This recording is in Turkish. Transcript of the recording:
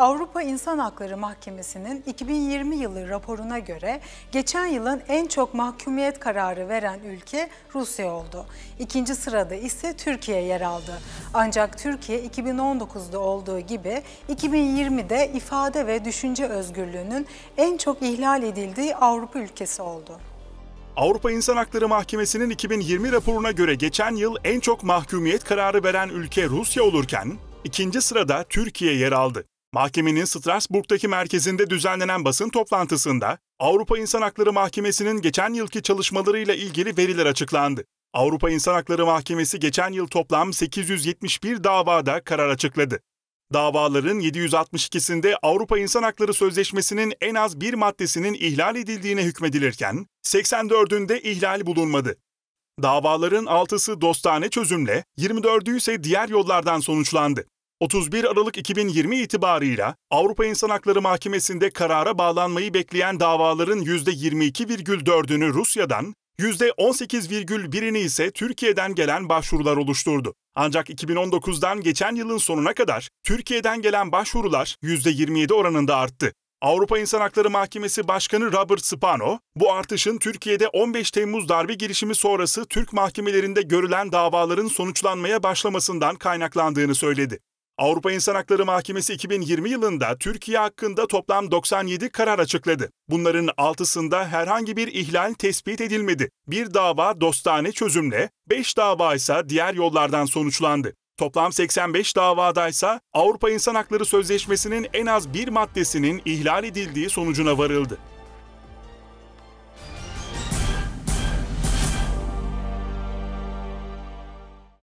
Avrupa İnsan Hakları Mahkemesi'nin 2020 yılı raporuna göre geçen yılın en çok mahkumiyet kararı veren ülke Rusya oldu. İkinci sırada ise Türkiye yer aldı. Ancak Türkiye 2019'da olduğu gibi 2020'de ifade ve düşünce özgürlüğünün en çok ihlal edildiği Avrupa ülkesi oldu. Avrupa İnsan Hakları Mahkemesi'nin 2020 raporuna göre geçen yıl en çok mahkumiyet kararı veren ülke Rusya olurken ikinci sırada Türkiye yer aldı. Mahkemenin Strasbourg'daki merkezinde düzenlenen basın toplantısında Avrupa İnsan Hakları Mahkemesi'nin geçen yılki çalışmalarıyla ilgili veriler açıklandı. Avrupa İnsan Hakları Mahkemesi geçen yıl toplam 871 davada karar açıkladı. Davaların 762'sinde Avrupa İnsan Hakları Sözleşmesi'nin en az bir maddesinin ihlal edildiğine hükmedilirken, 84'ünde ihlal bulunmadı. Davaların 6'sı dostane çözümle, 24'ü ise diğer yollardan sonuçlandı. 31 Aralık 2020 itibarıyla Avrupa İnsan Hakları Mahkemesi'nde karara bağlanmayı bekleyen davaların %22,4'ünü Rusya'dan, %18,1'ini ise Türkiye'den gelen başvurular oluşturdu. Ancak 2019'dan geçen yılın sonuna kadar Türkiye'den gelen başvurular %27 oranında arttı. Avrupa İnsan Hakları Mahkemesi Başkanı Robert Spano, bu artışın Türkiye'de 15 Temmuz darbe girişimi sonrası Türk mahkemelerinde görülen davaların sonuçlanmaya başlamasından kaynaklandığını söyledi. Avrupa İnsan Hakları Mahkemesi 2020 yılında Türkiye hakkında toplam 97 karar açıkladı. Bunların 6'sında herhangi bir ihlal tespit edilmedi. Bir dava dostane çözümle, 5 dava ise diğer yollardan sonuçlandı. Toplam 85 davadaysa Avrupa İnsan Hakları Sözleşmesi'nin en az bir maddesinin ihlal edildiği sonucuna varıldı.